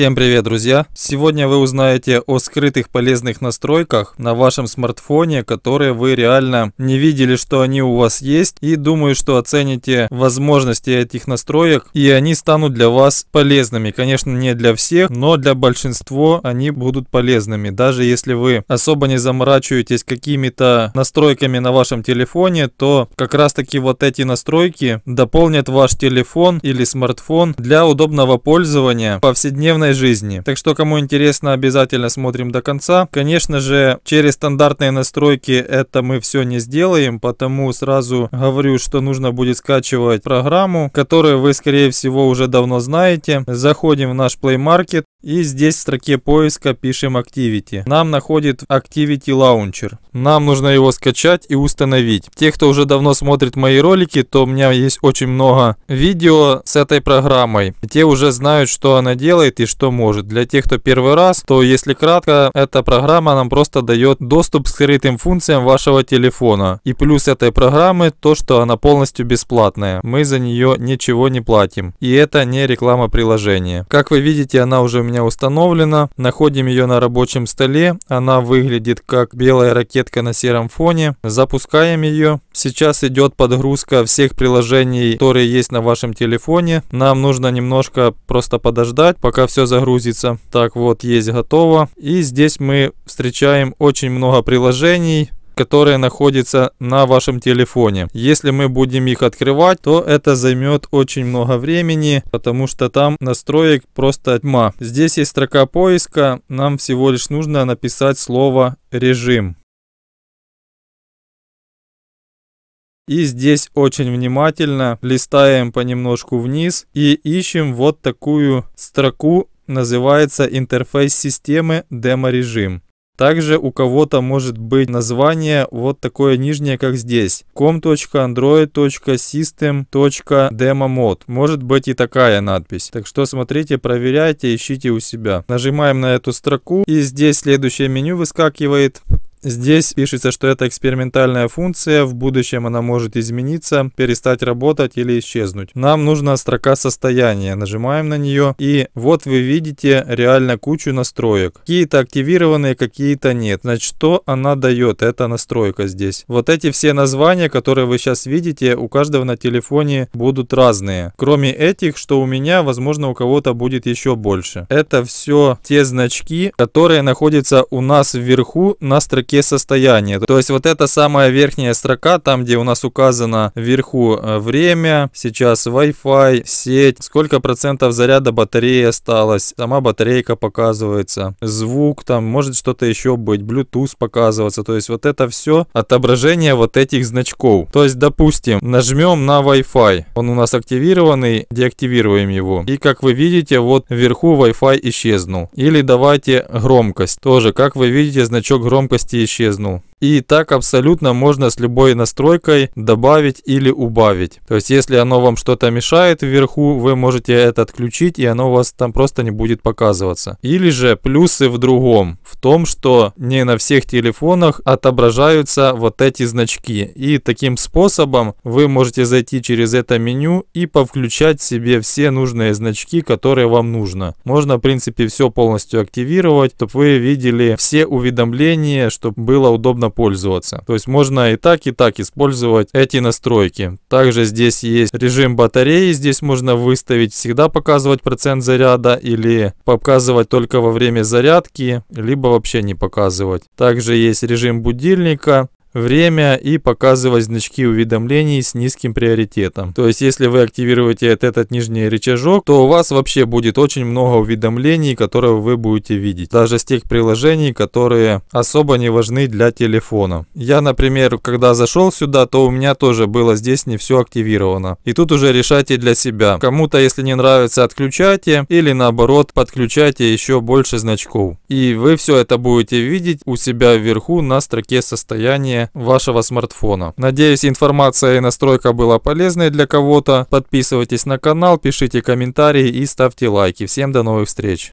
Всем привет, друзья! Сегодня вы узнаете о скрытых полезных настройках на вашем смартфоне, которые вы реально не видели, что они у вас есть и думаю, что оцените возможности этих настроек и они станут для вас полезными. Конечно, не для всех, но для большинства они будут полезными. Даже если вы особо не заморачиваетесь какими-то настройками на вашем телефоне, то как раз таки вот эти настройки дополнят ваш телефон или смартфон для удобного пользования повседневной реальной жизни. Так что, кому интересно, обязательно смотрим до конца. Конечно же, через стандартные настройки это мы все не сделаем, потому сразу говорю, что нужно будет скачивать программу, которую вы, скорее всего, уже давно знаете. Заходим в наш Play Market и здесь в строке поиска пишем Activity. Нам находит Activity Launcher. Нам нужно его скачать и установить. Те, кто уже давно смотрит мои ролики, то у меня есть очень много видео с этой программой. Те уже знают, что она делает и что может. Для тех, кто первый раз, то если кратко, эта программа нам просто дает доступ к скрытым функциям вашего телефона. И плюс этой программы то, что она полностью бесплатная. Мы за нее ничего не платим. И это не реклама приложения. Как вы видите, она уже у меня установлена. Находим ее на рабочем столе. Она выглядит как белая ракетка на сером фоне. Запускаем ее. Сейчас идет подгрузка всех приложений, которые есть на вашем телефоне. Нам нужно немножко просто подождать, пока все все загрузится. Так вот, есть готово. И здесь мы встречаем очень много приложений, которые находятся на вашем телефоне. Если мы будем их открывать, то это займет очень много времени, потому что там настроек просто тьма. Здесь есть строка поиска, нам всего лишь нужно написать слово «режим». И здесь очень внимательно листаем понемножку вниз и ищем вот такую строку называется интерфейс системы демо-режим. Также у кого-то может быть название вот такое нижнее, как здесь. com.android.system.demomod. Может быть и такая надпись. Так что смотрите, проверяйте, ищите у себя. Нажимаем на эту строку и здесь следующее меню выскакивает Здесь пишется, что это экспериментальная функция, в будущем она может измениться, перестать работать или исчезнуть. Нам нужна строка состояния, нажимаем на нее и вот вы видите реально кучу настроек. Какие-то активированные, какие-то нет. Значит, что она дает, эта настройка здесь. Вот эти все названия, которые вы сейчас видите, у каждого на телефоне будут разные. Кроме этих, что у меня, возможно, у кого-то будет еще больше. Это все те значки, которые находятся у нас вверху на строке какие состояния. То есть вот эта самая верхняя строка, там где у нас указано вверху э, время, сейчас Wi-Fi, сеть, сколько процентов заряда батареи осталось, сама батарейка показывается, звук там, может что-то еще быть, Bluetooth показываться. То есть вот это все отображение вот этих значков. То есть, допустим, нажмем на Wi-Fi, он у нас активированный, деактивируем его. И как вы видите, вот вверху Wi-Fi исчезнул. Или давайте громкость. Тоже, как вы видите, значок громкости исчезнул. И так абсолютно можно с любой настройкой добавить или убавить. То есть если оно вам что-то мешает вверху, вы можете это отключить и оно у вас там просто не будет показываться. Или же плюсы в другом, в том, что не на всех телефонах отображаются вот эти значки. И таким способом вы можете зайти через это меню и повключать себе все нужные значки, которые вам нужно. Можно, в принципе, все полностью активировать, чтобы вы видели все уведомления, чтобы было удобно пользоваться. То есть можно и так, и так использовать эти настройки. Также здесь есть режим батареи, здесь можно выставить всегда показывать процент заряда или показывать только во время зарядки, либо вообще не показывать. Также есть режим будильника, время и показывать значки уведомлений с низким приоритетом. То есть, если вы активируете этот нижний рычажок, то у вас вообще будет очень много уведомлений, которые вы будете видеть. Даже с тех приложений, которые особо не важны для телефона. Я, например, когда зашел сюда, то у меня тоже было здесь не все активировано. И тут уже решайте для себя. Кому-то, если не нравится, отключайте или наоборот, подключайте еще больше значков. И вы все это будете видеть у себя вверху на строке состояния вашего смартфона. Надеюсь, информация и настройка была полезной для кого-то. Подписывайтесь на канал, пишите комментарии и ставьте лайки. Всем до новых встреч!